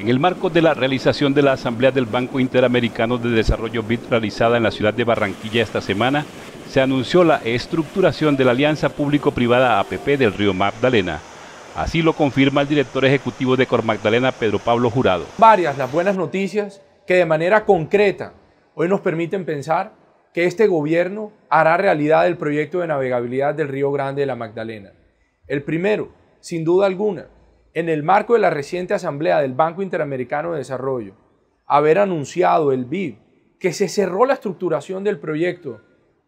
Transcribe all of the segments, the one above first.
En el marco de la realización de la Asamblea del Banco Interamericano de Desarrollo Virtualizada realizada en la ciudad de Barranquilla esta semana, se anunció la estructuración de la Alianza Público-Privada APP del Río Magdalena. Así lo confirma el director ejecutivo de Cor Magdalena, Pedro Pablo Jurado. Varias las buenas noticias que de manera concreta hoy nos permiten pensar que este gobierno hará realidad el proyecto de navegabilidad del Río Grande de la Magdalena. El primero, sin duda alguna, en el marco de la reciente asamblea del Banco Interamericano de Desarrollo, haber anunciado el BID que se cerró la estructuración del proyecto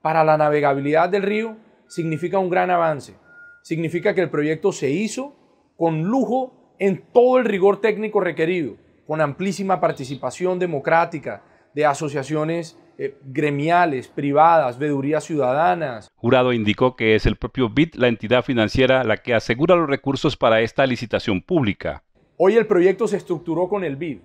para la navegabilidad del río, significa un gran avance. Significa que el proyecto se hizo con lujo en todo el rigor técnico requerido, con amplísima participación democrática de asociaciones eh, gremiales, privadas, vedurías ciudadanas. Jurado indicó que es el propio BID, la entidad financiera, la que asegura los recursos para esta licitación pública. Hoy el proyecto se estructuró con el BID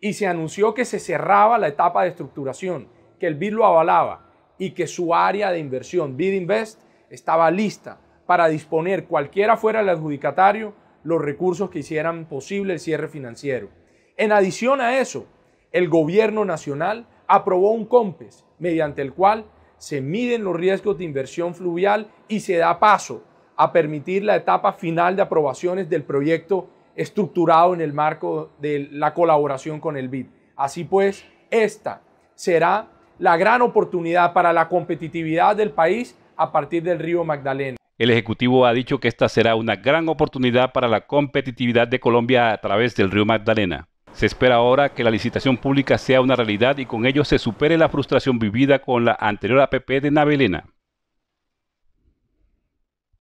y se anunció que se cerraba la etapa de estructuración, que el BID lo avalaba y que su área de inversión, BID Invest, estaba lista para disponer, cualquiera fuera el adjudicatario, los recursos que hicieran posible el cierre financiero. En adición a eso, el gobierno nacional aprobó un COMPES, mediante el cual se miden los riesgos de inversión fluvial y se da paso a permitir la etapa final de aprobaciones del proyecto estructurado en el marco de la colaboración con el BID. Así pues, esta será la gran oportunidad para la competitividad del país a partir del río Magdalena. El Ejecutivo ha dicho que esta será una gran oportunidad para la competitividad de Colombia a través del río Magdalena. Se espera ahora que la licitación pública sea una realidad y con ello se supere la frustración vivida con la anterior APP de Navelena.